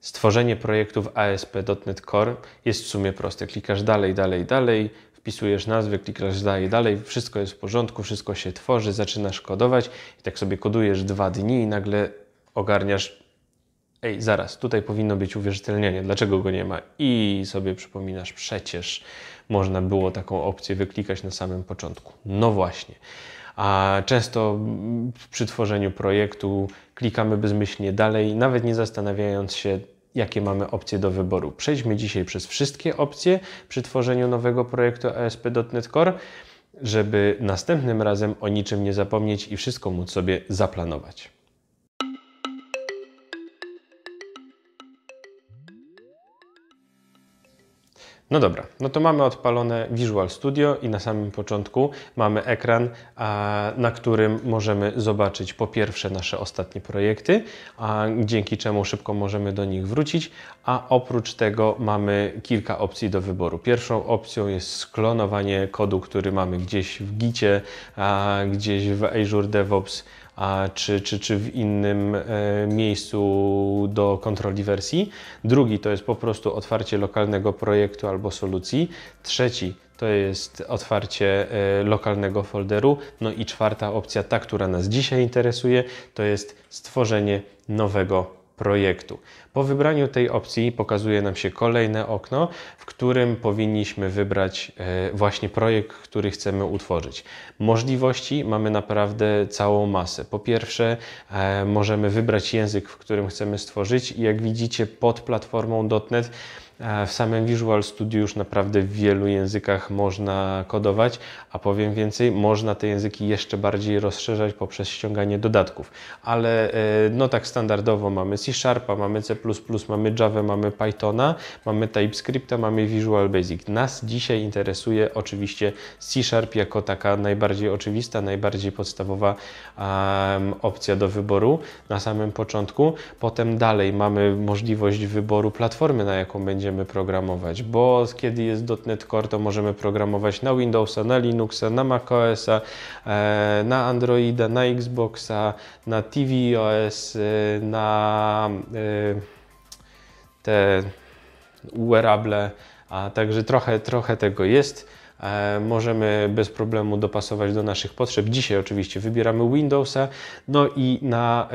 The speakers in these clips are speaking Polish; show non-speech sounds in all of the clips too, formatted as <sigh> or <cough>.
Stworzenie projektów ASP.NET Core jest w sumie proste. Klikasz dalej, dalej, dalej, wpisujesz nazwy, klikasz dalej, dalej, wszystko jest w porządku, wszystko się tworzy, zaczynasz kodować i tak sobie kodujesz dwa dni i nagle ogarniasz ej, zaraz, tutaj powinno być uwierzytelnienie, dlaczego go nie ma? I sobie przypominasz, przecież można było taką opcję wyklikać na samym początku. No właśnie a często przy tworzeniu projektu klikamy bezmyślnie dalej, nawet nie zastanawiając się, jakie mamy opcje do wyboru. Przejdźmy dzisiaj przez wszystkie opcje przy tworzeniu nowego projektu ASP.NET Core, żeby następnym razem o niczym nie zapomnieć i wszystko móc sobie zaplanować. No dobra, no to mamy odpalone Visual Studio i na samym początku mamy ekran, na którym możemy zobaczyć po pierwsze nasze ostatnie projekty, dzięki czemu szybko możemy do nich wrócić, a oprócz tego mamy kilka opcji do wyboru. Pierwszą opcją jest sklonowanie kodu, który mamy gdzieś w Gicie, gdzieś w Azure DevOps, a czy, czy, czy w innym e, miejscu do kontroli wersji. Drugi to jest po prostu otwarcie lokalnego projektu albo solucji. Trzeci to jest otwarcie e, lokalnego folderu. No i czwarta opcja, ta, która nas dzisiaj interesuje, to jest stworzenie nowego projektu. Po wybraniu tej opcji pokazuje nam się kolejne okno, w którym powinniśmy wybrać e, właśnie projekt, który chcemy utworzyć. Możliwości mamy naprawdę całą masę. Po pierwsze, e, możemy wybrać język, w którym chcemy stworzyć i jak widzicie pod platformą .NET E, w samym Visual Studio już naprawdę w wielu językach można kodować, a powiem więcej, można te języki jeszcze bardziej rozszerzać poprzez ściąganie dodatków. Ale e, no tak standardowo mamy C Sharpa, mamy C++, mamy Java, mamy Pythona, mamy TypeScripta, mamy Visual Basic. Nas dzisiaj interesuje oczywiście C Sharp jako taka najbardziej oczywista, najbardziej podstawowa um, opcja do wyboru na samym początku. Potem dalej mamy możliwość wyboru platformy, na jaką będzie będziemy programować, bo kiedy jest .NET Core, to możemy programować na Windowsa, na Linuxa, na macOSa, e, na Androida, na Xboxa, na tvOS, e, na e, te wearable, a także trochę, trochę tego jest. E, możemy bez problemu dopasować do naszych potrzeb. Dzisiaj oczywiście wybieramy Windowsa, no i na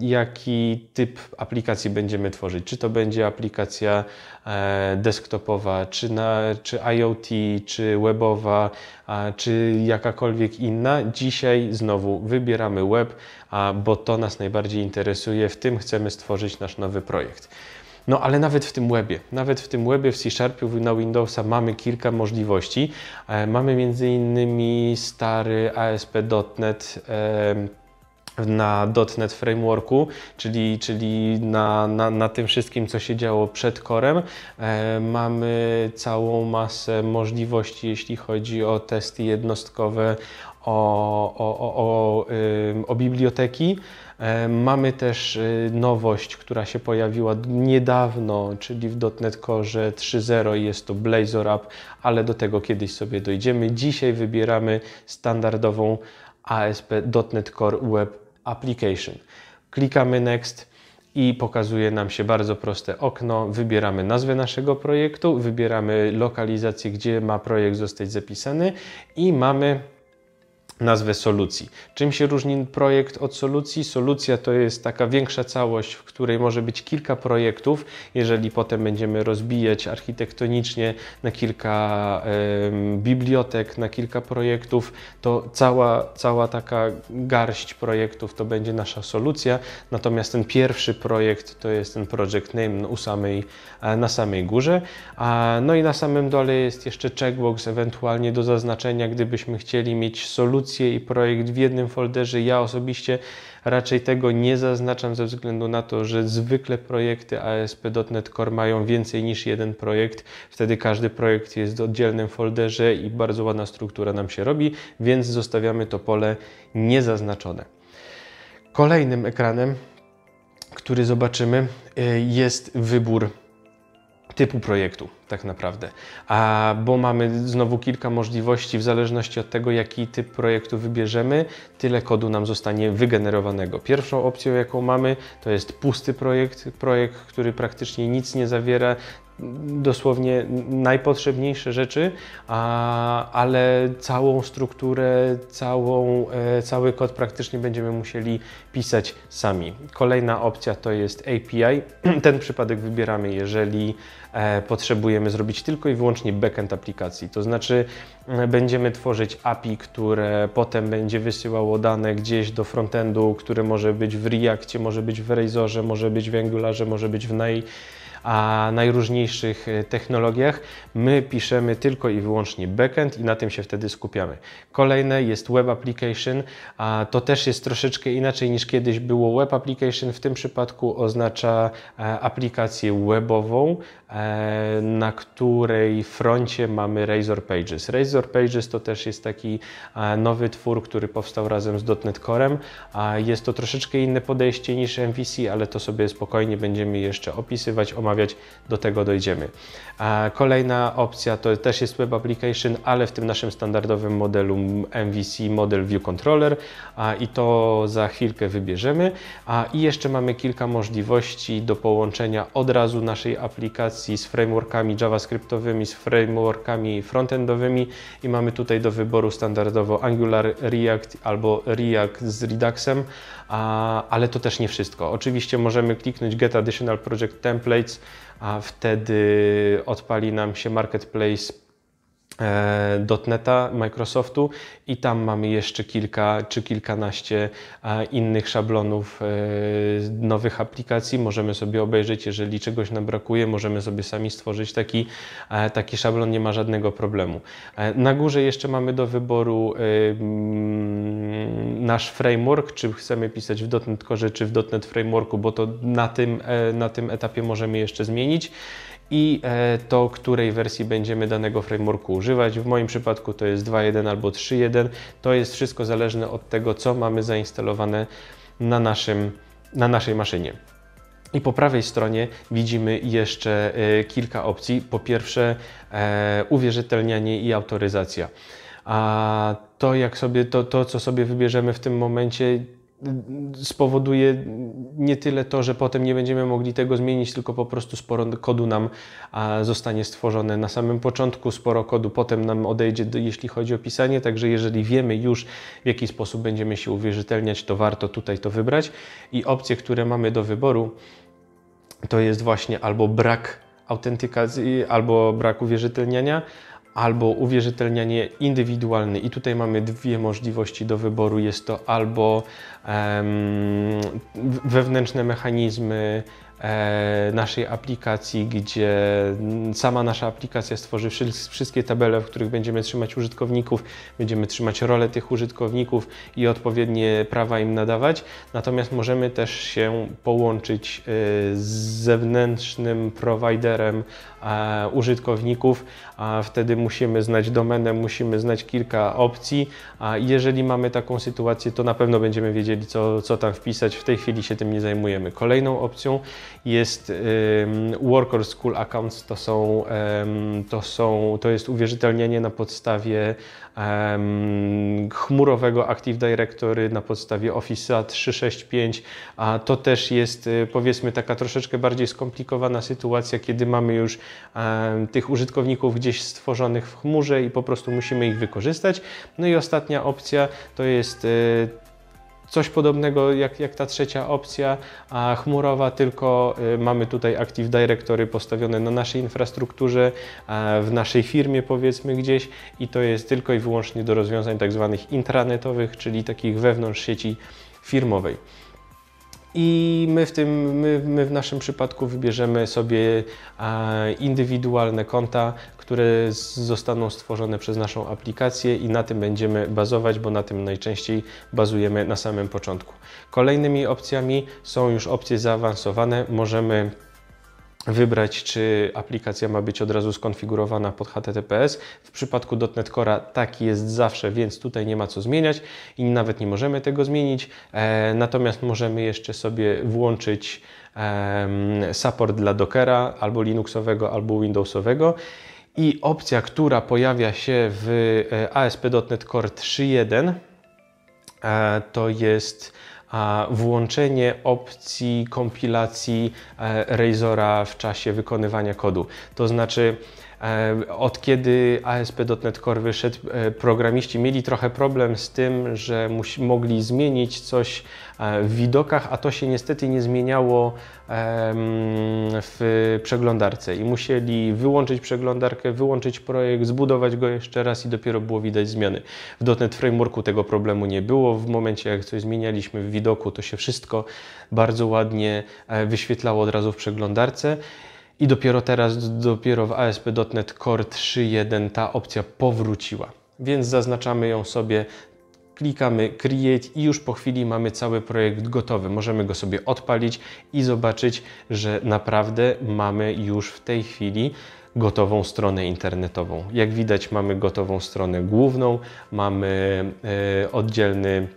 jaki typ aplikacji będziemy tworzyć. Czy to będzie aplikacja e, desktopowa, czy, na, czy IoT, czy webowa, czy jakakolwiek inna. Dzisiaj znowu wybieramy web, bo to nas najbardziej interesuje. W tym chcemy stworzyć nasz nowy projekt. No ale nawet w tym webie, nawet w tym webie w C Sharpie na Windowsa mamy kilka możliwości. E, mamy między innymi stary ASP.NET na .NET Frameworku, czyli, czyli na, na, na tym wszystkim, co się działo przed korem. E, mamy całą masę możliwości, jeśli chodzi o testy jednostkowe, o, o, o, o, o biblioteki. E, mamy też y, nowość, która się pojawiła niedawno, czyli w .NET Core 3.0 jest to Blazor App, ale do tego kiedyś sobie dojdziemy. Dzisiaj wybieramy standardową ASP.NET Core Web Application. Klikamy Next i pokazuje nam się bardzo proste okno. Wybieramy nazwę naszego projektu, wybieramy lokalizację, gdzie ma projekt zostać zapisany i mamy nazwę solucji. Czym się różni projekt od solucji? Solucja to jest taka większa całość, w której może być kilka projektów, jeżeli potem będziemy rozbijać architektonicznie na kilka y, bibliotek, na kilka projektów, to cała, cała taka garść projektów to będzie nasza solucja, natomiast ten pierwszy projekt to jest ten project name no, u samej, e, na samej górze, a, no i na samym dole jest jeszcze checkbox ewentualnie do zaznaczenia, gdybyśmy chcieli mieć solucję i projekt w jednym folderze. Ja osobiście raczej tego nie zaznaczam ze względu na to, że zwykle projekty ASP.NET Core mają więcej niż jeden projekt. Wtedy każdy projekt jest w oddzielnym folderze i bardzo ładna struktura nam się robi, więc zostawiamy to pole niezaznaczone. Kolejnym ekranem, który zobaczymy, y, jest wybór typu projektu tak naprawdę. A, bo mamy znowu kilka możliwości w zależności od tego, jaki typ projektu wybierzemy, tyle kodu nam zostanie wygenerowanego. Pierwszą opcją, jaką mamy, to jest pusty projekt, projekt, który praktycznie nic nie zawiera, dosłownie najpotrzebniejsze rzeczy, a, ale całą strukturę, całą, e, cały kod praktycznie będziemy musieli pisać sami. Kolejna opcja to jest API. <clears throat> Ten przypadek wybieramy, jeżeli e, potrzebujemy zrobić tylko i wyłącznie backend aplikacji, to znaczy e, będziemy tworzyć API, które potem będzie wysyłało dane gdzieś do frontendu, które może być w Reactie, może być w Razorze, może być w Angularze, może być w Node a najróżniejszych e, technologiach. My piszemy tylko i wyłącznie backend i na tym się wtedy skupiamy. Kolejne jest web application. A to też jest troszeczkę inaczej niż kiedyś było web application. W tym przypadku oznacza e, aplikację webową, e, na której froncie mamy Razor Pages. Razor Pages to też jest taki nowy twór, który powstał razem z .NET Corem. Jest to troszeczkę inne podejście niż MVC, ale to sobie spokojnie będziemy jeszcze opisywać, omawiać rozmawiać, do tego dojdziemy. Kolejna opcja to też jest Web Application, ale w tym naszym standardowym modelu MVC, model View Controller i to za chwilkę wybierzemy. I jeszcze mamy kilka możliwości do połączenia od razu naszej aplikacji z frameworkami javascriptowymi, z frameworkami frontendowymi i mamy tutaj do wyboru standardowo Angular, React albo React z Reduxem, ale to też nie wszystko. Oczywiście możemy kliknąć Get Additional Project Templates a wtedy odpali nam się marketplace E, dotneta Microsoftu i tam mamy jeszcze kilka czy kilkanaście e, innych szablonów e, nowych aplikacji. Możemy sobie obejrzeć, jeżeli czegoś nam brakuje, możemy sobie sami stworzyć taki, taki szablon, nie ma żadnego problemu. Na górze jeszcze mamy do wyboru nasz framework, czy chcemy pisać w dotnet Core, czy w dotnet frameworku, bo to na tym, na tym etapie możemy jeszcze zmienić i e, to, której wersji będziemy danego frameworku używać. W moim przypadku to jest 2.1 albo 3.1. To jest wszystko zależne od tego, co mamy zainstalowane na, naszym, na naszej maszynie. I po prawej stronie widzimy jeszcze e, kilka opcji. Po pierwsze, e, uwierzytelnianie i autoryzacja. A to, jak sobie, to, to, co sobie wybierzemy w tym momencie, spowoduje nie tyle to, że potem nie będziemy mogli tego zmienić, tylko po prostu sporo kodu nam zostanie stworzone na samym początku, sporo kodu potem nam odejdzie, jeśli chodzi o pisanie, także jeżeli wiemy już w jaki sposób będziemy się uwierzytelniać, to warto tutaj to wybrać i opcje, które mamy do wyboru to jest właśnie albo brak autentykacji, albo brak uwierzytelniania, albo uwierzytelnianie indywidualne i tutaj mamy dwie możliwości do wyboru. Jest to albo um, wewnętrzne mechanizmy E, naszej aplikacji, gdzie sama nasza aplikacja stworzy wszystkie tabele, w których będziemy trzymać użytkowników, będziemy trzymać rolę tych użytkowników i odpowiednie prawa im nadawać. Natomiast możemy też się połączyć e, z zewnętrznym prowajderem e, użytkowników. Wtedy musimy znać domenę, musimy znać kilka opcji. Jeżeli mamy taką sytuację, to na pewno będziemy wiedzieli, co, co tam wpisać. W tej chwili się tym nie zajmujemy. Kolejną opcją jest Worker School Accounts, to, są, to, są, to jest uwierzytelnianie na podstawie chmurowego Active Directory, na podstawie Office 365, a to też jest y, powiedzmy taka troszeczkę bardziej skomplikowana sytuacja, kiedy mamy już tych użytkowników gdzieś stworzonych w chmurze i po prostu musimy ich wykorzystać. No i ostatnia opcja to jest y, Coś podobnego jak, jak ta trzecia opcja, a chmurowa tylko y, mamy tutaj Active Directory postawione na naszej infrastrukturze, w naszej firmie powiedzmy gdzieś i to jest tylko i wyłącznie do rozwiązań tak zwanych intranetowych, czyli takich wewnątrz sieci firmowej i my w, tym, my, my w naszym przypadku wybierzemy sobie indywidualne konta, które zostaną stworzone przez naszą aplikację i na tym będziemy bazować, bo na tym najczęściej bazujemy na samym początku. Kolejnymi opcjami są już opcje zaawansowane. Możemy wybrać, czy aplikacja ma być od razu skonfigurowana pod HTTPS. W przypadku .NET Core'a taki jest zawsze, więc tutaj nie ma co zmieniać i nawet nie możemy tego zmienić. E, natomiast możemy jeszcze sobie włączyć e, support dla Dockera albo Linuxowego, albo Windowsowego. I opcja, która pojawia się w e, ASP.NET Core 3.1 e, to jest włączenie opcji kompilacji e, Razora w czasie wykonywania kodu. To znaczy, E, od kiedy ASP.NET Core wyszedł, e, programiści mieli trochę problem z tym, że mogli zmienić coś e, w widokach, a to się niestety nie zmieniało w przeglądarce i musieli wyłączyć przeglądarkę, wyłączyć projekt, zbudować go jeszcze raz i dopiero było widać zmiany. W .NET Frameworku tego problemu nie było. W momencie, jak coś zmienialiśmy w widoku, to się wszystko bardzo ładnie wyświetlało od razu w przeglądarce i dopiero teraz, dopiero w ASP.NET Core 3.1 ta opcja powróciła. Więc zaznaczamy ją sobie, klikamy Create i już po chwili mamy cały projekt gotowy. Możemy go sobie odpalić i zobaczyć, że naprawdę mamy już w tej chwili gotową stronę internetową. Jak widać mamy gotową stronę główną, mamy e, oddzielny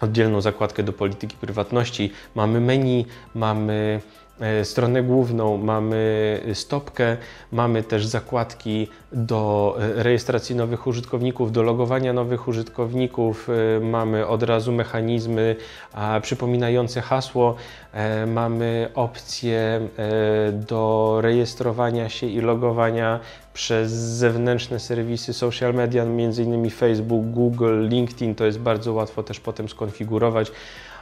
oddzielną zakładkę do polityki prywatności, mamy menu, mamy E, stronę główną, mamy stopkę, mamy też zakładki do e, rejestracji nowych użytkowników, do logowania nowych użytkowników, e, mamy od razu mechanizmy przypominające hasło, mamy opcje do rejestrowania się i logowania przez zewnętrzne serwisy social media, m.in. Facebook, Google, LinkedIn, to jest bardzo łatwo też potem skonfigurować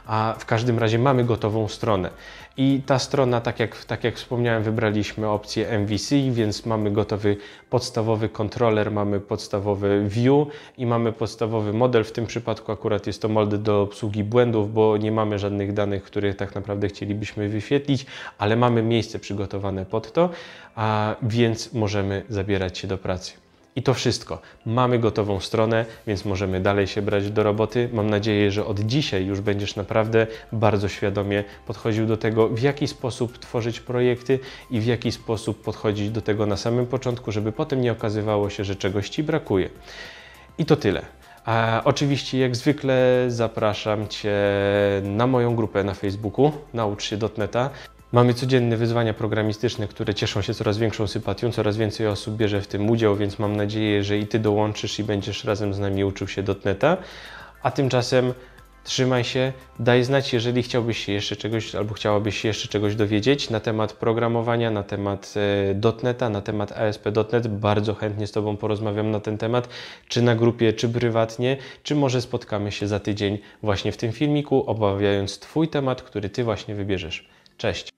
a w każdym razie mamy gotową stronę. I ta strona, tak jak, tak jak wspomniałem, wybraliśmy opcję MVC, więc mamy gotowy podstawowy kontroler, mamy podstawowy view i mamy podstawowy model. W tym przypadku akurat jest to model do obsługi błędów, bo nie mamy żadnych danych, które tak naprawdę chcielibyśmy wyświetlić, ale mamy miejsce przygotowane pod to, a więc możemy zabierać się do pracy. I to wszystko. Mamy gotową stronę, więc możemy dalej się brać do roboty. Mam nadzieję, że od dzisiaj już będziesz naprawdę bardzo świadomie podchodził do tego, w jaki sposób tworzyć projekty i w jaki sposób podchodzić do tego na samym początku, żeby potem nie okazywało się, że czegoś ci brakuje. I to tyle. A oczywiście, jak zwykle, zapraszam Cię na moją grupę na Facebooku, naucz się dotneta. Mamy codzienne wyzwania programistyczne, które cieszą się coraz większą sympatią, coraz więcej osób bierze w tym udział, więc mam nadzieję, że i Ty dołączysz i będziesz razem z nami uczył się dotneta. A tymczasem trzymaj się, daj znać, jeżeli chciałbyś się jeszcze czegoś albo chciałabyś się jeszcze czegoś dowiedzieć na temat programowania, na temat e, dotneta, na temat ASP.NET. Bardzo chętnie z Tobą porozmawiam na ten temat, czy na grupie, czy prywatnie, czy może spotkamy się za tydzień właśnie w tym filmiku, obawiając Twój temat, który Ty właśnie wybierzesz. Cześć!